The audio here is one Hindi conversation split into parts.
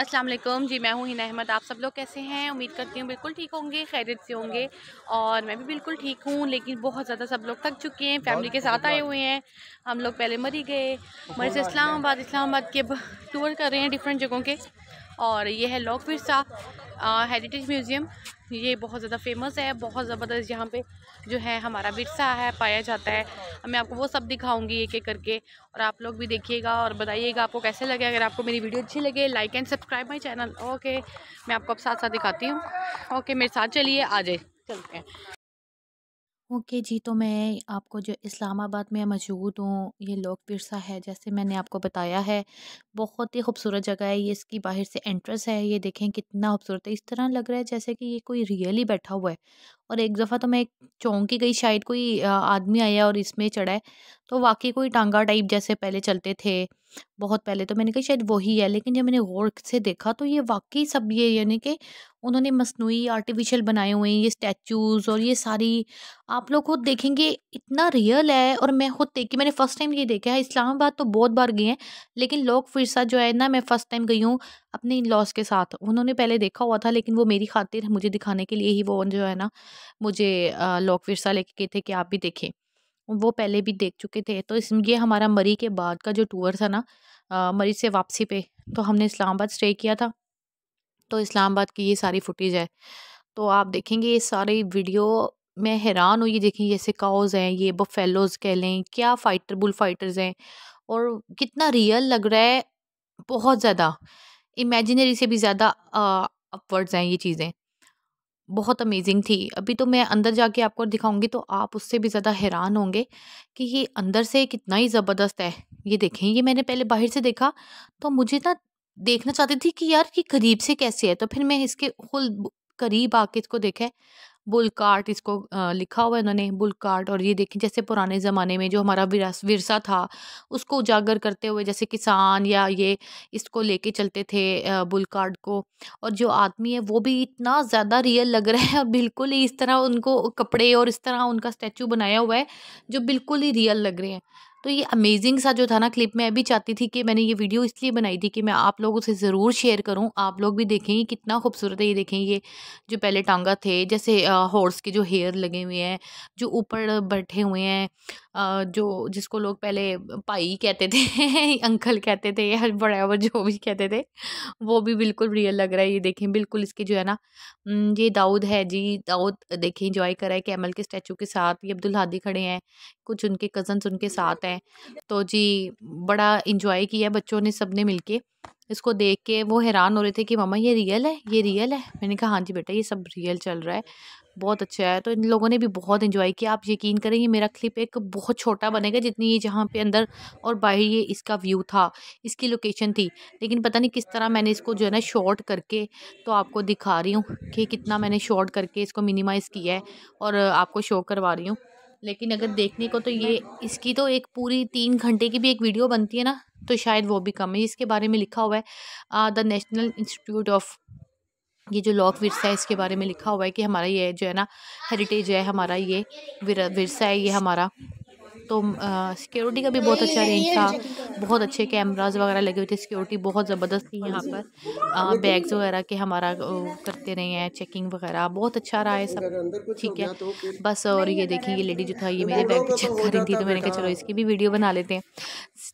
अस्सलाम वालेकुम जी मैं हूँ हिना अहमद आप सब लोग कैसे हैं उम्मीद करती हूँ बिल्कुल ठीक होंगे खैरियत से होंगे और मैं भी बिल्कुल ठीक हूँ लेकिन बहुत ज़्यादा सब लोग थक चुके हैं फैमिली के साथ आए हुए हैं हम लोग पहले मरी गए मरी से इस्लामाबाद इस्लामाबाद के टूर कर रहे हैं डिफरेंट जगहों के और ये है लॉक विरसा हेरिटेज म्यूज़ियम ये बहुत ज़्यादा फेमस है बहुत ज़बरदस्त यहाँ पर जो है हमारा विरसा है पाया जाता है मैं आपको वो सब दिखाऊंगी एक एक करके और आप लोग भी देखिएगा और बताइएगा आपको कैसे लगे अगर आपको मेरी वीडियो अच्छी लगे like and subscribe my channel okay मैं आपको अब साथ साथ दिखाती हूँ ओके मेरे साथ चलिए आ जाए चलते हैं ओके जी, तो मैं आपको जो इस्लामाबाद में मौजूद हूँ, ये लोक विरसा है जैसे मैंने आपको बताया है, बहुत ही खूबसूरत जगह है ये इसकी बाहर से एंट्रेंस है, ये देखें कितना खूबसूरत है, इस तरह लग रहा है जैसे कि ये कोई रियली बैठा हुआ है। और एक दफ़ा तो मैं चौंक ही गई शायद कोई आदमी आया और इसमें चढ़ा है, तो वाक़ई कोई टांगा टाइप जैसे पहले चलते थे, बहुत पहले तो मैंने कहा शायद वही है, लेकिन जब मैंने गौर से देखा तो ये वाक़ई सब ये यानी कि उन्होंने मसनू आर्टिफिशियल बनाए हुए हैं ये स्टैचूज़ और ये सारी आप लोग खुद देखेंगे इतना रियल है और मैं खुद देखी मैंने फ़र्स्ट टाइम ये देखा है इस्लामाबाद तो बहुत बार गए हैं लेकिन लोग सा जो है ना मैं फ़र्स्ट टाइम गई हूँ अपने इन लॉस के साथ उन्होंने पहले देखा हुआ था लेकिन वो मेरी खातिर मुझे दिखाने के लिए ही वो जो है ना मुझे लोग फिरसा लेके गए थे कि आप भी देखें वो पहले भी देख चुके थे तो इस ये हमारा मरी के बाद का जो टूर था ना मरी से वापसी पे तो हमने इस्लामाबाद स्टे किया था तो इस्लामाबाद की ये सारी फुटेज है तो आप देखेंगे ये सारी वीडियो मैं हैरान हुई देखें जैसे काउज हैं ये बफेलोज कह लें क्या फाइटर बुल फाइटर्स हैं और कितना रियल लग रहा है बहुत ज़्यादा इमेजिनरी से भी ज़्यादा अपवर्ड्स हैं ये चीज़ें बहुत अमेजिंग थी अभी तो मैं अंदर जाके आपको दिखाऊंगी तो आप उससे भी ज़्यादा हैरान होंगे कि ये अंदर से कितना ही ज़बरदस्त है ये देखें ये मैंने पहले बाहर से देखा तो मुझे ना देखना चाहती थी कि यार ये करीब से कैसे है तो फिर मैं इसके खुल करीब आके इसको देखा है बुल कार्ट इसको लिखा हुआ है उन्होंने बुल कार्ट और ये देखें जैसे पुराने ज़माने में जो हमारा विरसा था उसको उजागर करते हुए जैसे किसान या ये इसको लेके चलते थे बुल कार्ट को और जो आदमी है वो भी इतना ज़्यादा रियल लग रहा है और बिल्कुल ही इस तरह उनको कपड़े और इस तरह उनका स्टैचू बनाया हुआ है जो बिल्कुल ही रियल लग रहे हैं तो ये अमेजिंग सा जो था ना क्लिप मैं अभी चाहती थी कि मैंने ये वीडियो इसलिए बनाई थी कि मैं आप लोगों से ज़रूर शेयर करूँ आप लोग भी देखें ये कितना खूबसूरत है ये देखें ये जो पहले टांगा थे जैसे हॉर्स के जो हेयर लगे हुए हैं जो ऊपर बैठे हुए हैं जो जिसको लोग पहले पाई कहते थे अंकल कहते थे या बड़ा जो भी कहते थे वो भी बिल्कुल रियल लग रहा है ये देखें बिल्कुल इसके जो है ना ये दाऊद है जी दाऊद देखें इंजॉय करा है कैमल के स्टैचू के साथ ये अब्दुल हादी खड़े हैं कुछ उनके कज़न्स उनके साथ हैं है तो जी बड़ा इंजॉय किया बच्चों ने सब ने मिल के इसको देख के वो हैरान हो रहे थे कि मामा ये रियल है ये रियल है मैंने कहा हाँ जी बेटा ये सब रियल चल रहा है बहुत अच्छा है तो इन लोगों ने भी बहुत इन्जॉय किया आप यकीन करें ये मेरा क्लिप एक बहुत छोटा बनेगा जितनी ये जहाँ पे अंदर और बाहर ये इसका व्यू था इसकी लोकेशन थी लेकिन पता नहीं किस तरह मैंने इसको जो है ना शॉर्ट करके तो आपको दिखा रही हूँ कि कितना मैंने शॉर्ट करके इसको मिनिमाइज़ किया है और आपको शो करवा रही हूँ लेकिन अगर देखने को तो ये इसकी तो एक पूरी तीन घंटे की भी एक वीडियो बनती है ना तो शायद वो भी कम है इसके बारे में लिखा हुआ है द नेशनल इंस्टीट्यूट ऑफ ये जो लॉक विरसा है इसके बारे में लिखा हुआ है कि हमारा ये जो है ना हेरिटेज है हमारा ये विरसा है ये हमारा तो सिक्योरिटी का भी बहुत अच्छा रेंज था बहुत अच्छे कैमराज वगैरह लगे हुए थे सिक्योरिटी बहुत ज़बरदस्त थी यहाँ पर बैग्स वगैरह के हमारा करते रहे हैं चेकिंग वगैरह बहुत अच्छा रहा है सब ठीक है बस और ये देखें ये लेडी जो था ये मेरे बैग चेक कर रही थी तो मैंने कहा चलो इसकी भी वीडियो बना लेते हैं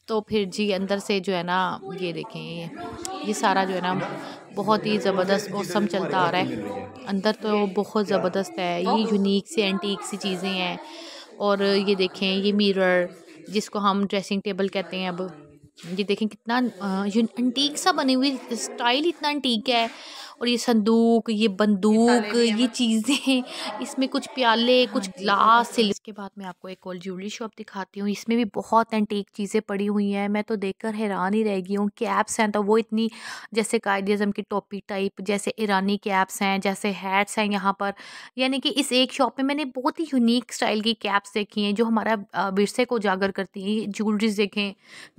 तो फिर जी अंदर से जो है ना ये देखें ये ये सारा जो है ना बहुत ही ज़बरदस्त मौसम चलता आ रहा है अंदर तो बहुत ज़बरदस्त है ये यूनिक से एंटीक सी चीज़ें हैं और ये देखें ये मिरर जिसको हम ड्रेसिंग टेबल कहते हैं अब ये देखें कितना अंटीक सा बने हुए स्टाइल इतना अंटीक है और ये संदूक ये बंदूक ये चीज़ें इसमें कुछ प्याले हाँ कुछ ग्लास से इसके बाद मैं आपको एक और ज्वेलरी शॉप दिखाती हूँ इसमें भी बहुत एंटीक चीज़ें पड़ी हुई हैं मैं तो देखकर हैरान ही रह गई हूँ कैप्स हैं तो वो इतनी जैसे कायद अजम की टोपी टाइप जैसे ईरानी कैप्स हैं जैसे हैट्स हैं यहाँ पर यानी कि इस एक शॉप में मैंने बहुत ही यूनिक स्टाइल की कैप्स देखी हैं जो हमारा विरसे को उजागर करती हैं ज्वेलरीज देखें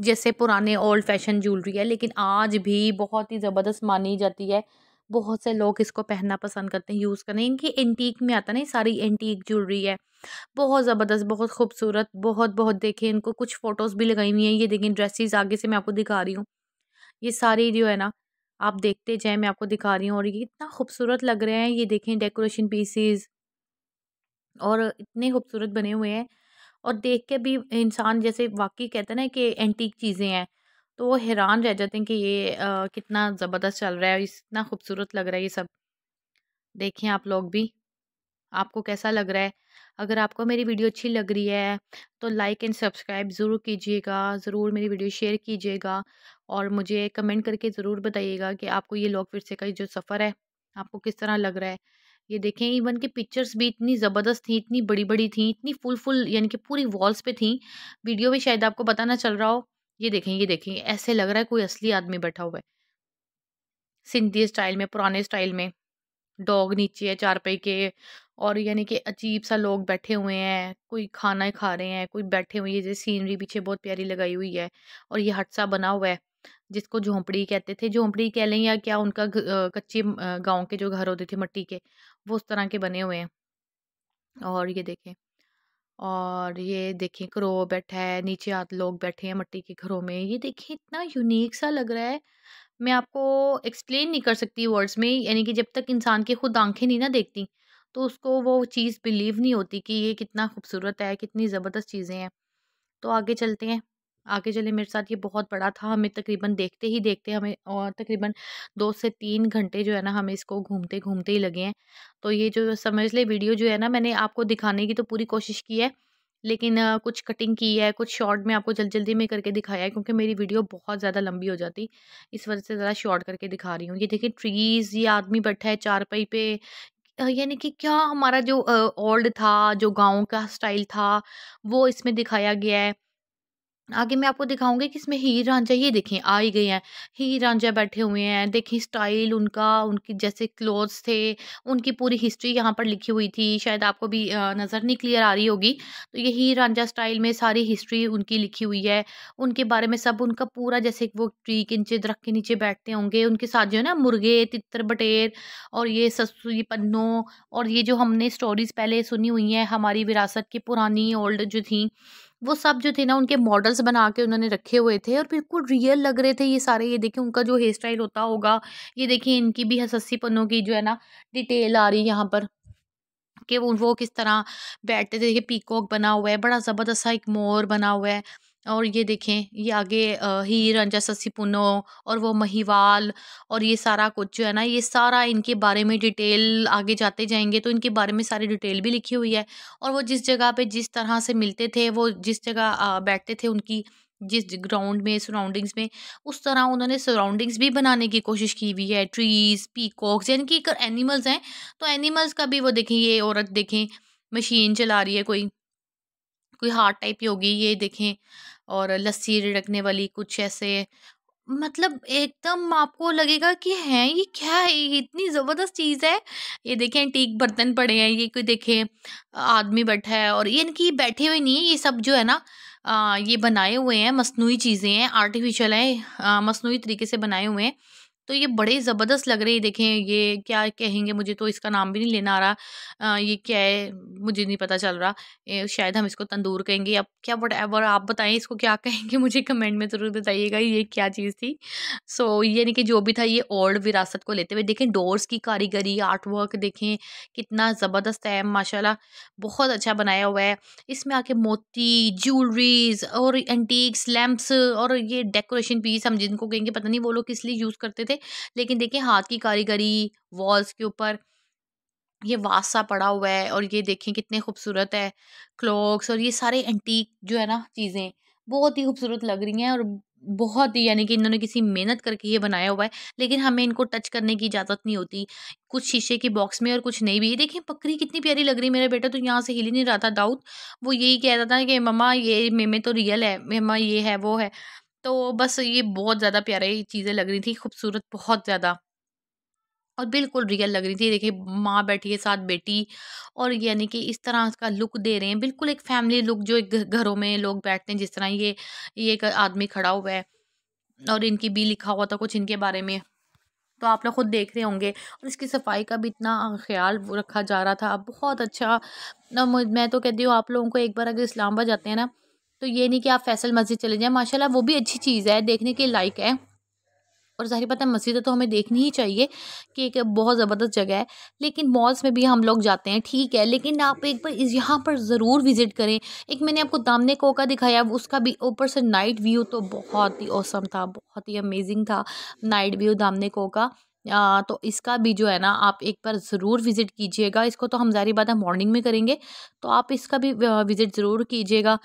जैसे पुराने ओल्ड फैशन ज्वेलरी है लेकिन आज भी बहुत ही ज़बरदस्त मानी जाती है बहुत से लोग इसको पहनना पसंद करते हैं यूज़ करना इनकी एंटीक में आता ना सारी एंटीक ज्वेलरी है बहुत ज़बरदस्त बहुत खूबसूरत बहुत बहुत देखें इनको कुछ फ़ोटोज़ भी लगाई हुई हैं ये देखें ड्रेसेस आगे से मैं आपको दिखा रही हूँ ये सारी जो है ना आप देखते जाएँ मैं आपको दिखा रही हूँ और ये इतना खूबसूरत लग रहे हैं ये देखें डेकोरेशन पीसीज और इतने खूबसूरत बने हुए हैं और देख के भी इंसान जैसे वाकई कहते है ना कि एंटीक चीज़ें हैं तो वो हैरान रह जाते हैं कि ये आ, कितना ज़बरदस्त चल रहा है इतना खूबसूरत लग रहा है ये सब देखें आप लोग भी आपको कैसा लग रहा है अगर आपको मेरी वीडियो अच्छी लग रही है तो लाइक एंड सब्सक्राइब ज़रूर कीजिएगा ज़रूर मेरी वीडियो शेयर कीजिएगा और मुझे कमेंट करके ज़रूर बताइएगा कि आपको ये लोग फिर से का जो सफ़र है आपको किस तरह लग रहा है ये देखें इवन के पिक्चर्स भी इतनी ज़बरदस्त थी इतनी बड़ी बड़ी थी इतनी फुल फुल यानी कि पूरी वॉल्स पे थी वीडियो भी शायद आपको पता ना चल रहा हो ये देखें ये देखें ऐसे लग रहा है कोई असली आदमी बैठा हुआ है सिंधी स्टाइल में पुराने स्टाइल में डॉग नीचे है चारपाई के और यानी कि अजीब सा लोग बैठे हुए हैं कोई खाना खा रहे हैं कोई बैठे हुए हैं जैसे सीनरी पीछे बहुत प्यारी लगाई हुई है और ये हटसा बना हुआ है जिसको झोंपड़ी कहते थे झोंपड़ी कह लें या क्या उनका कच्चे गांव के जो घर होते थे मट्टी के वो उस तरह के बने हुए हैं और ये देखें और ये देखिए क्रो बैठा है नीचे आते लोग बैठे हैं मट्टी के घरों में ये देखिए इतना यूनिक सा लग रहा है मैं आपको एक्सप्लेन नहीं कर सकती वर्ड्स में यानी कि जब तक इंसान की खुद आंखें नहीं ना देखती तो उसको वो चीज़ बिलीव नहीं होती कि ये कितना खूबसूरत है कितनी ज़बरदस्त चीज़ें हैं तो आगे चलते हैं आगे चले मेरे साथ ये बहुत बड़ा था हमें तकरीबन देखते ही देखते हमें और तकरीबन दो से तीन घंटे जो है ना हमें इसको घूमते घूमते ही लगे हैं तो ये जो समझ ले वीडियो जो है ना मैंने आपको दिखाने की तो पूरी कोशिश की है लेकिन कुछ कटिंग की है कुछ शॉर्ट में आपको जल्द जल्दी में करके दिखाया है क्योंकि मेरी वीडियो बहुत ज़्यादा लंबी हो जाती इस वजह से ज़रा शॉर्ट करके दिखा रही हूँ ये देखिए ट्रीज़ ये आदमी बैठा है चारपाई पे यानी कि क्या हमारा जो ओल्ड था जो गांव का स्टाइल था वो इसमें दिखाया गया है आगे मैं आपको दिखाऊंगी कि इसमें हीर रांझा ये देखें आ ही गए हैं हीर रांझा बैठे हुए हैं देखें स्टाइल उनका उनकी जैसे क्लोथ्स थे उनकी पूरी हिस्ट्री यहाँ पर लिखी हुई थी शायद आपको भी नज़र नहीं क्लियर आ रही होगी तो ये हीर रांझा स्टाइल में सारी हिस्ट्री उनकी लिखी हुई है उनके बारे में सब उनका पूरा जैसे वो ट्री के नीचे दरख्त के नीचे बैठते होंगे उनके साथ जो है ना मुर्गे तितर बटेर और ये ससु ये पन्नों और ये जो हमने स्टोरीज़ पहले सुनी हुई हैं हमारी विरासत की पुरानी ओल्ड जो थी वो सब जो थे ना उनके मॉडल्स बना के उन्होंने रखे हुए थे और बिल्कुल रियल लग रहे थे ये सारे ये देखिए उनका जो हेयर स्टाइल होता होगा ये देखिए इनकी भी हसस्सी पन्नों की जो है ना डिटेल आ रही है यहाँ पर कि वो वो किस तरह बैठते थे देखिए पीकॉक बना हुआ है बड़ा ज़बरदस्त सा एक मोर बना हुआ है और ये देखें ये आगे हीर रंजा ससी पुनो और वो महिवाल और ये सारा कुछ जो है ना ये सारा इनके बारे में डिटेल आगे जाते जाएंगे तो इनके बारे में सारी डिटेल भी लिखी हुई है और वो जिस जगह पे जिस तरह से मिलते थे वो जिस जगह बैठते थे उनकी जिस ग्राउंड में सराउंडिंग्स में उस तरह उन्होंने सराउंडिंग्स भी बनाने की कोशिश की हुई है ट्रीज पीकॉक्स यानी कि एनिमल्स हैं तो एनिमल्स का भी वो देखें ये औरत देखें मशीन चला रही है कोई कोई हार्ट टाइप ही होगी ये देखें और लस्सी रिड़कने वाली कुछ ऐसे मतलब एकदम आपको लगेगा कि है ये क्या है ये इतनी ज़बरदस्त चीज़ है ये देखें एंटीक बर्तन पड़े हैं ये कोई देखें आदमी बैठा है और ये इनकी बैठे हुए नहीं है ये सब जो है ना आ, ये बनाए हुए हैं मसनू चीज़ें हैं आर्टिफिशियल हैं मसनू तरीके से बनाए हुए हैं तो ये बड़े ज़बरदस्त लग रहे हैं देखें ये क्या कहेंगे मुझे तो इसका नाम भी नहीं लेना आ रहा आ, ये क्या है मुझे नहीं पता चल रहा ए, शायद हम इसको तंदूर कहेंगे अब क्या वट एवर आप बताएं इसको क्या कहेंगे मुझे कमेंट में ज़रूर बताइएगा ये क्या चीज़ थी सो so, यानी कि जो भी था ये ओल्ड विरासत को लेते हुए देखें डोर्स की कारीगरी आर्ट वर्क देखें कितना ज़बरदस्त है माशाला बहुत अच्छा बनाया हुआ है इसमें आके मोती ज्वेलरीज और एंटीक्स लैम्प्स और ये डेकोरेशन पीस हम जिनको कहेंगे पता नहीं वो लोग किस लिए यूज़ करते थे लेकिन देखें हाथ की कारीगरी वॉल्स के ऊपर ये वासा पड़ा हुआ है और ये देखें कितने खूबसूरत है क्लॉक्स और ये सारे एंटीक जो है ना चीज़ें बहुत ही खूबसूरत लग रही हैं और बहुत ही यानी कि इन्होंने किसी मेहनत करके ये बनाया हुआ है लेकिन हमें इनको टच करने की इजाज़त नहीं होती कुछ शीशे के बॉक्स में और कुछ नहीं भी देखिए पकड़ी कितनी प्यारी लग रही है मेरा बेटा तो यहाँ से हिल ही नहीं रहा था डाउट वो यही कह रहा था कि मम्मा ये मेमे तो रियल है मेमा ये है वो है तो बस ये बहुत ज़्यादा प्यारे चीज़ें लग रही थी खूबसूरत बहुत ज़्यादा और बिल्कुल रियल लग रही थी देखिए माँ बैठी है साथ बेटी और यानी कि इस तरह का लुक दे रहे हैं बिल्कुल एक फैमिली लुक जो एक घरों में लोग बैठते हैं जिस तरह ये ये एक आदमी खड़ा हुआ है और इनकी भी लिखा हुआ था कुछ इनके बारे में तो आप लोग खुद देख रहे होंगे और इसकी सफाई का भी इतना ख्याल रखा जा रहा था बहुत अच्छा मैं तो कहती हूँ आप लोगों को एक बार अगर इस्लामाबाद जाते हैं ना तो ये नहीं कि आप फैसल मस्जिद चले जाएँ माशाल्लाह वो भी अच्छी चीज़ है देखने के लायक है और ज़ाहिर बात है मस्जिदें तो हमें देखनी ही चाहिए कि एक बहुत ज़बरदस्त जगह है लेकिन मॉल्स में भी हम लोग जाते हैं ठीक है लेकिन आप एक बार यहाँ पर ज़रूर विज़िट करें एक मैंने आपको दामने कोका दिखाया उसका भी ऊपर से नाइट व्यू तो बहुत ही औसम था बहुत ही अमेजिंग था नाइट व्यू दामने कोका तो इसका भी जो है ना आप एक बार ज़रूर विज़िट कीजिएगा इसको तो हम जारी बात है मॉर्निंग में करेंगे तो आप इसका भी विज़िट ज़रूर कीजिएगा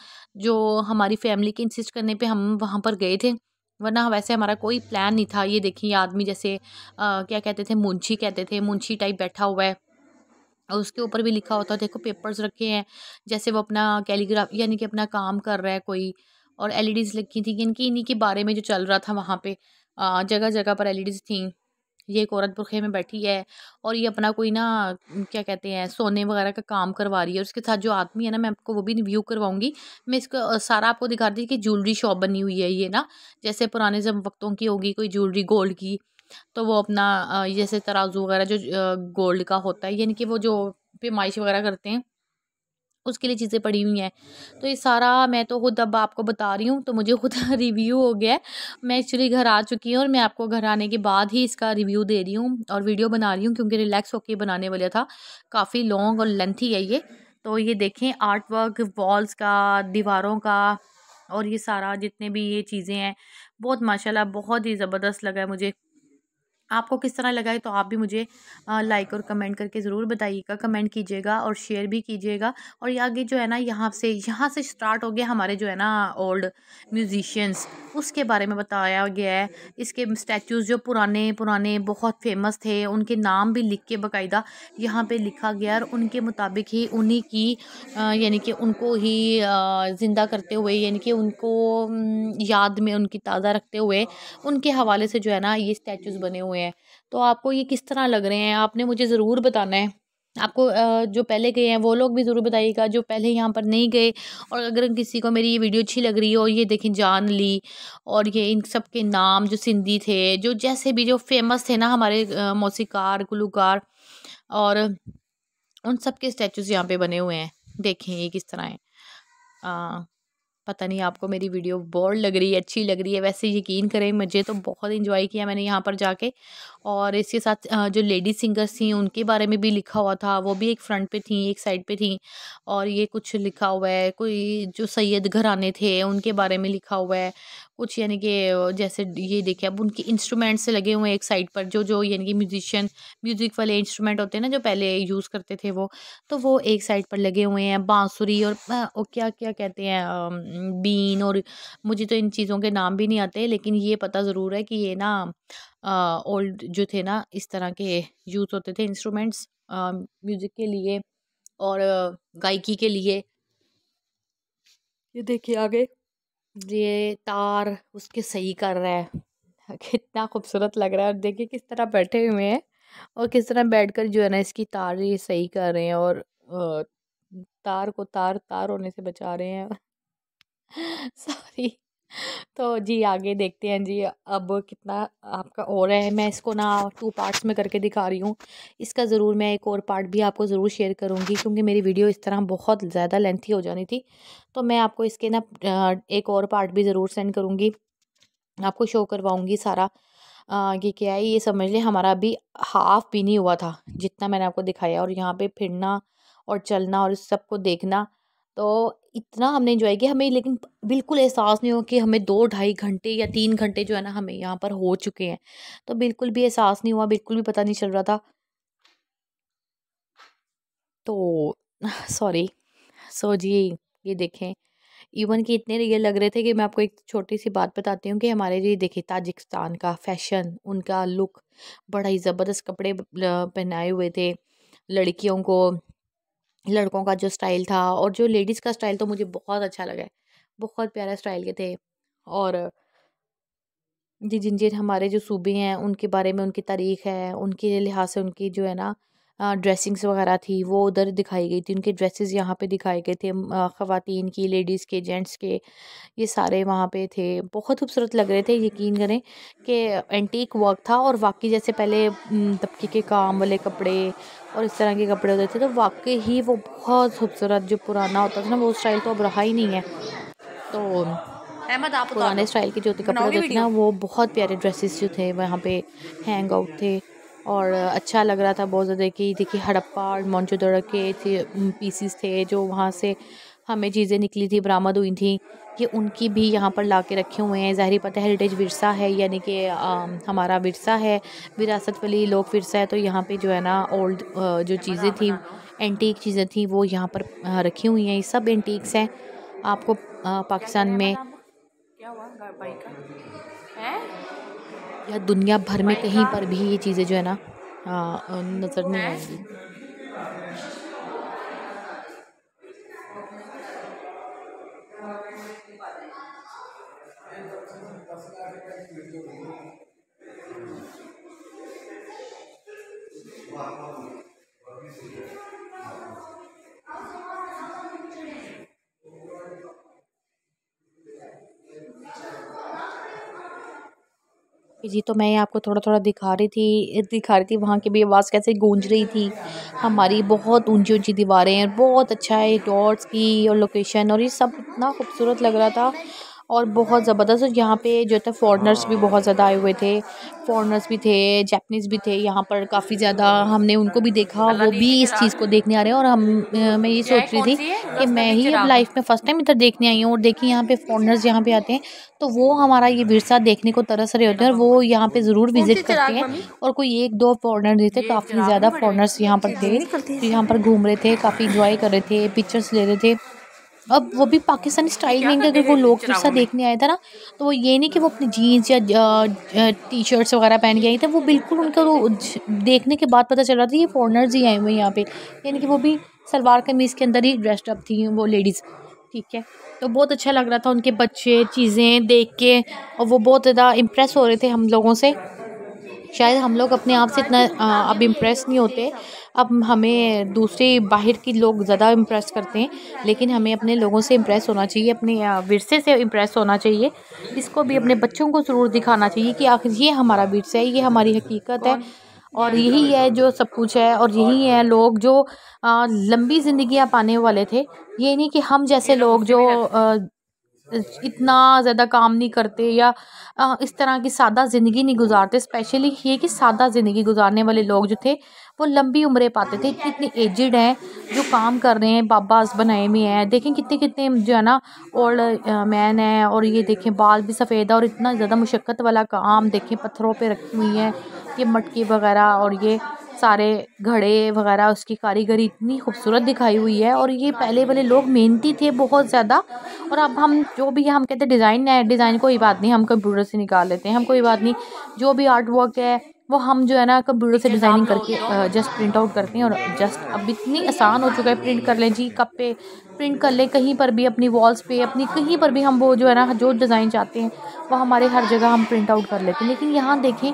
जो हमारी फैमिली के इंसिस्ट करने पे हम वहाँ पर गए थे वरना वैसे हमारा कोई प्लान नहीं था ये देखिए आदमी जैसे आ, क्या कहते थे मुंशी कहते थे मुंशी टाइप बैठा हुआ है और उसके ऊपर भी लिखा होता है देखो पेपर्स रखे हैं जैसे वो अपना कैलीग्राफ यानी कि अपना काम कर रहा है कोई और डीज़ लिखी थी इनकी इन्हीं के बारे में जो चल रहा था वहाँ पर जगह जगह पर डीज़ थी ये एक औरत बुरखे में बैठी है और ये अपना कोई ना क्या कहते हैं सोने वगैरह का काम करवा रही है और उसके साथ जो आदमी है ना मैं आपको वो भी रिव्यू करवाऊंगी मैं इसको सारा आपको दिखा दी कि ज्वेलरी शॉप बनी हुई है ये ना जैसे पुराने जब वक्तों की होगी कोई ज्वेलरी गोल्ड की तो वो अपना जैसे तराजू वगैरह जो गोल्ड का होता है यानी कि वो जो पेमाइश वगैरह करते हैं उसके लिए चीज़ें पड़ी हुई हैं तो ये सारा मैं तो खुद अब आपको बता रही हूँ तो मुझे खुद रिव्यू हो गया है मैं एक्चुअली घर आ चुकी हूँ और मैं आपको घर आने के बाद ही इसका रिव्यू दे रही हूँ और वीडियो बना रही हूँ क्योंकि रिलैक्स होकर बनाने वाला था काफ़ी लॉन्ग और लेंथी है ये तो ये देखें आर्ट वर्क वॉल्स का दीवारों का और ये सारा जितने भी ये चीज़ें हैं बहुत माशाल्लाह बहुत ही ज़बरदस्त लगा है मुझे आपको किस तरह लगा है तो आप भी मुझे लाइक और कमेंट करके ज़रूर बताइएगा कमेंट कीजिएगा और शेयर भी कीजिएगा और ये आगे जो है ना यहाँ से यहाँ से स्टार्ट हो गया हमारे जो है ना ओल्ड म्यूजिशियंस उसके बारे में बताया गया है इसके स्टैचूज़ जो पुराने पुराने बहुत फेमस थे उनके नाम भी लिख के बाकायदा यहाँ पर लिखा गया और उनके मुताबिक ही उन्हीं की यानी कि उनको ही ज़िंदा करते हुए यानी कि उनको याद में उनकी ताज़ा रखते हुए उनके हवाले से जो है ना ये स्टैचूज़ बने हुए हैं हैं तो आपको ये किस तरह लग रहे हैं आपने मुझे ज़रूर बताना है आपको जो पहले गए हैं वो लोग भी ज़रूर बताइएगा जो पहले यहाँ पर नहीं गए और अगर किसी को मेरी ये वीडियो अच्छी लग रही हो ये देखें जान ली और ये इन सब के नाम जो सिंधी थे जो जैसे भी जो फेमस थे ना हमारे मौसीकार गुलकार और उन सब के स्टैचूज़ यहाँ पे बने हुए हैं देखें ये किस तरह हैं पता नहीं आपको मेरी वीडियो बोर्ड लग रही है अच्छी लग रही है वैसे यकीन करें मुझे तो बहुत इन्जॉय किया मैंने यहाँ पर जाके और इसके साथ जो लेडी सिंगर्स थी उनके बारे में भी लिखा हुआ था वो भी एक फ्रंट पे थी एक साइड पे थी और ये कुछ लिखा हुआ है कोई जो सैयद घराने थे उनके बारे में लिखा हुआ है कुछ यानी कि जैसे ये देखिए अब उनके इंस्ट्रूमेंट्स लगे हुए एक साइड पर जो जो यानी कि म्यूजिशियन म्यूज़िक वाले इंस्ट्रूमेंट होते हैं ना जो पहले यूज़ करते थे वो तो वो एक साइड पर लगे हुए हैं बांसुरी और, वो क्या क्या कहते हैं बीन और मुझे तो इन चीज़ों के नाम भी नहीं आते लेकिन ये पता ज़रूर है कि ये ना ओल्ड जो थे ना इस तरह के यूज़ होते थे इंस्ट्रूमेंट्स म्यूज़िक के लिए और गायकी के लिए ये देखिए आगे ये तार उसके सही कर रहा है हाँ, कितना खूबसूरत लग रहा है और देखिए किस तरह बैठे हुए हैं और किस तरह बैठकर जो है ना इसकी तार ये सही कर रहे हैं और तार को तार तार होने से बचा रहे हैं सॉरी तो जी आगे देखते हैं जी अब कितना आपका और है मैं इसको ना टू पार्ट्स में करके दिखा रही हूँ इसका ज़रूर मैं एक और पार्ट भी आपको ज़रूर शेयर करूँगी क्योंकि मेरी वीडियो इस तरह बहुत ज़्यादा लेंथी हो जानी थी तो मैं आपको इसके ना एक और पार्ट भी ज़रूर सेंड करूँगी आपको शो करवाऊँगी सारा कि ये क्या है ये समझ लें हमारा अभी हाफ भी नहीं हुआ था जितना मैंने आपको दिखाया और यहाँ पर फिरना और चलना और इस सबको देखना तो इतना हमने इन्जॉय किया हमें लेकिन बिल्कुल एहसास नहीं हुआ कि हमें दो ढाई घंटे या तीन घंटे जो है ना हमें यहाँ पर हो चुके हैं तो बिल्कुल भी एहसास नहीं हुआ बिल्कुल भी पता नहीं चल रहा था तो सॉरी सो जी ये देखें इवन कि इतने ये लग रहे थे कि मैं आपको एक छोटी सी बात बताती हूँ कि हमारे जी देखिए ताजिकिस्तान का फैशन उनका लुक बड़ा ही ज़बरदस्त कपड़े पहनाए हुए थे लड़कियों को लड़कों का जो स्टाइल था और जो लेडीज़ का स्टाइल तो मुझे बहुत अच्छा लगा बहुत प्यारा स्टाइल के थे और जी जिन जिन हमारे जो सूबे हैं उनके बारे में उनकी तारीख़ है उनके लिहाज से उनकी जो है ना ड्रेसिंग्स वगैरह थी वो उधर दिखाई गई थी उनके ड्रेसेस यहाँ पे दिखाए गए थे ख़वान की लेडीज़ के जेंट्स के ये सारे वहाँ पे थे बहुत खूबसूरत लग रहे थे यकीन करें कि एंटीक वर्क था और वाकई जैसे पहले तबके के काम वाले कपड़े और इस तरह के कपड़े होते थे तो वाकई ही वो बहुत खूबसूरत जो पुराना होता था ना वो स्टाइल तो अब रहा ही नहीं है तो अहमद आप पुराने स्टाइल के जो थे कपड़े होते थे ना वो बहुत प्यारे ड्रेसेस जो थे वहाँ पे हैंग आउट थे और अच्छा लग रहा था बहुत ज़्यादा कि देखिए हड़प्पा और मौजूदा के थे पीसीस थे जो वहाँ से हमें चीज़ें निकली थी बरामद हुई थी ये उनकी भी यहाँ पर ला के रखे हुए हैं ज़ाहरी पता है हेरिटेज विरसा है यानी कि हमारा विरसा है विरासत वाली लोक विरसा है तो यहाँ पे जो है ना ओल्ड जो चीज़ें थी एंटीक चीज़ें थी वो यहाँ पर रखी हुई हैं ये सब एंटीक्स हैं आपको पाकिस्तान में क्या हुआ या दुनिया भर में oh कहीं पर भी ये चीज़ें जो है ना हाँ, नज़र नहीं आएंगी जी तो मैं आपको थोड़ा थोड़ा दिखा रही थी दिखा रही थी वहाँ की भी आवाज़ कैसे गूंज रही थी हमारी बहुत ऊंची ऊंची दीवारें हैं बहुत अच्छा है डॉट्स की और लोकेशन और ये सब इतना खूबसूरत लग रहा था और बहुत ज़बरदस्त यहाँ पे जो था फॉरनर्स भी बहुत ज़्यादा आए हुए थे फॉरनर्स भी थे जैपनीज़ भी थे यहाँ पर काफ़ी ज़्यादा हमने उनको भी देखा वो भी इस चीज़ को देखने आ रहे हैं और हम मैं ये सोच रही थी कि मैं ही अब लाइफ में फ़र्स्ट टाइम इधर देखने आई हूँ और देखिए यहाँ पे फॉरनर्स यहाँ पे आते हैं तो वो हमारा ये विरसा देखने को तरस रहे होते हैं और वो यहाँ पर ज़रूर विज़िट करते हैं और कोई एक दो फॉरनर फॉरेनर थे काफ़ी ज़्यादा फॉरनर्स यहाँ पर थे तो यहाँ पर घूम रहे थे काफ़ी इंजॉय कर रहे थे पिक्चर्स ले रहे थे अब वो भी पाकिस्तानी तो स्टाइल में अगर वो लोग जैसा देखने आए थे ना तो वो ये नहीं कि वो अपनी जीन्स या टी शर्ट्स वगैरह पहन के आए थे वो बिल्कुल उनका वो देखने के बाद पता चल रहा था ये फॉरनर्स ही आए हुए यहाँ पे यानी कि वो भी सलवार कमीज़ के अंदर ही ड्रेस्ड अप थी वो लेडीज़ ठीक है तो बहुत अच्छा लग रहा था उनके बच्चे चीज़ें देख के और वो बहुत ज़्यादा इम्प्रेस हो रहे थे हम लोगों से शायद हम लोग अपने आप से इतना अब इम्प्रेस नहीं होते अब हमें दूसरे बाहर के लोग ज़्यादा इम्प्रेस करते हैं लेकिन हमें अपने लोगों से इम्प्रेस होना चाहिए अपने विरसे से इम्प्रेस होना चाहिए इसको भी अपने बच्चों को ज़रूर दिखाना चाहिए कि आखिर ये हमारा विरसा है ये हमारी हकीकत है और यही है जो सब कुछ है और यही है लोग जो लंबी ज़िंदियाँ पाने वाले थे ये नहीं कि हम जैसे लोग जो इतना ज़्यादा काम नहीं करते या इस तरह की सादा ज़िंदगी नहीं गुजारते स्पेशली ये कि सादा ज़िंदगी गुजारने वाले लोग जो थे वो लंबी उम्रें पाते थे इतने इतने एजड हैं जो काम कर रहे हैं बाबाज बनाए हुए हैं देखें कितने कितने जो है ना ओल्ड मैन है और ये देखें बाल भी सफ़ेद है और इतना ज़्यादा मुशक्क़त वाला काम देखें पत्थरों पर रखी हुई हैं ये मटके वगैरह और ये सारे घड़े वगैरह उसकी कारीगरी इतनी खूबसूरत दिखाई हुई है और ये पहले वाले लोग मेहनती थे बहुत ज़्यादा और अब हम जो भी हम कहते हैं डिज़ाइन है डिज़ाइन कोई बात नहीं हम कंप्यूटर से निकाल लेते हैं हम कोई बात नहीं जो भी आर्ट वर्क है वो हम जो है ना कंप्यूटर से डिज़ाइनिंग करके जस्ट प्रिंट आउट करते हैं और जस्ट अब इतनी आसान हो चुका है प्रिंट कर लें जी कप पे प्रिंट कर लें कहीं पर भी अपनी वॉल्स पे अपनी कहीं पर भी हम वो जो है ना जो डिज़ाइन चाहते हैं वो हमारे हर जगह हम प्रिंट आउट कर लेते हैं लेकिन यहाँ देखें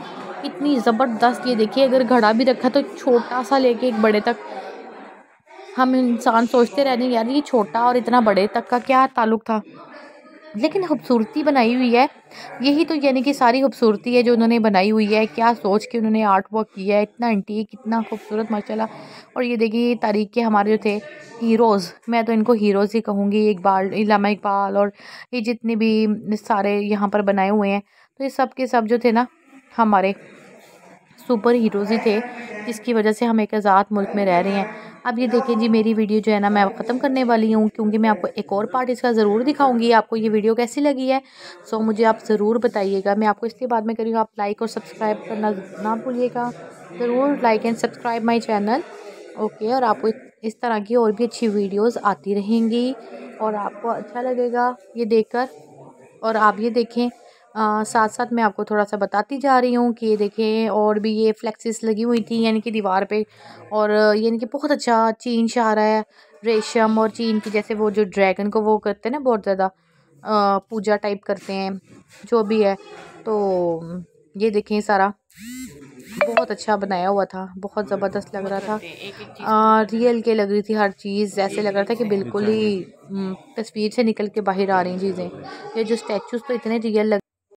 इतनी ज़बरदस्त ये देखिए अगर घड़ा भी रखा तो छोटा सा लेके एक बड़े तक हम इंसान सोचते रहते हैं यार ये छोटा और इतना बड़े तक का क्या ताल्लुक था लेकिन खूबसूरती बनाई हुई है यही तो यानी कि सारी खूबसूरती है जो उन्होंने बनाई हुई है क्या सोच के उन्होंने आर्ट वर्क किया है इतना एंटीक इतना खूबसूरत माशाल्लाह और ये देखिए तारीख के हमारे जो थे हीरोज़ मैं तो इनको हीरोज़ ही कहूँगी इकबाल इलामा इकबाल और ये जितने भी सारे यहाँ पर बनाए हुए हैं तो ये सब के सब जो थे ना हमारे सुपर हीरोज़ ही थे जिसकी वजह से हम एक आज़ाद मुल्क में रह रहे हैं अब ये देखें जी मेरी वीडियो जो है ना मैं ख़त्म करने वाली हूँ क्योंकि मैं आपको एक और पार्ट इसका ज़रूर दिखाऊंगी आपको ये वीडियो कैसी लगी है सो मुझे आप ज़रूर बताइएगा मैं आपको इसके बाद में करी आप लाइक और सब्सक्राइब करना ना भूलिएगा ज़रूर like and subscribe my channel okay और आपको इस तरह की और भी अच्छी वीडियोज़ आती रहेंगी और आपको अच्छा लगेगा ये देख और आप ये देखें साथ साथ मैं आपको थोड़ा सा बताती जा रही हूँ कि ये देखें और भी ये फ्लेक्सिस लगी हुई थी यानी कि दीवार पे और यानी कि बहुत अच्छा चीन शाह रहा है रेशम और चीन की जैसे वो जो ड्रैगन को वो करते हैं ना बहुत ज़्यादा पूजा टाइप करते हैं जो भी है तो ये देखें सारा बहुत अच्छा बनाया हुआ था बहुत ज़बरदस्त लग रहा था आ, रियल के लग रही थी हर चीज़ ऐसे लग रहा था कि बिल्कुल ही तस्वीर से निकल के बाहर आ रही चीज़ें ये जो स्टैचूज़ तो इतने रियल लग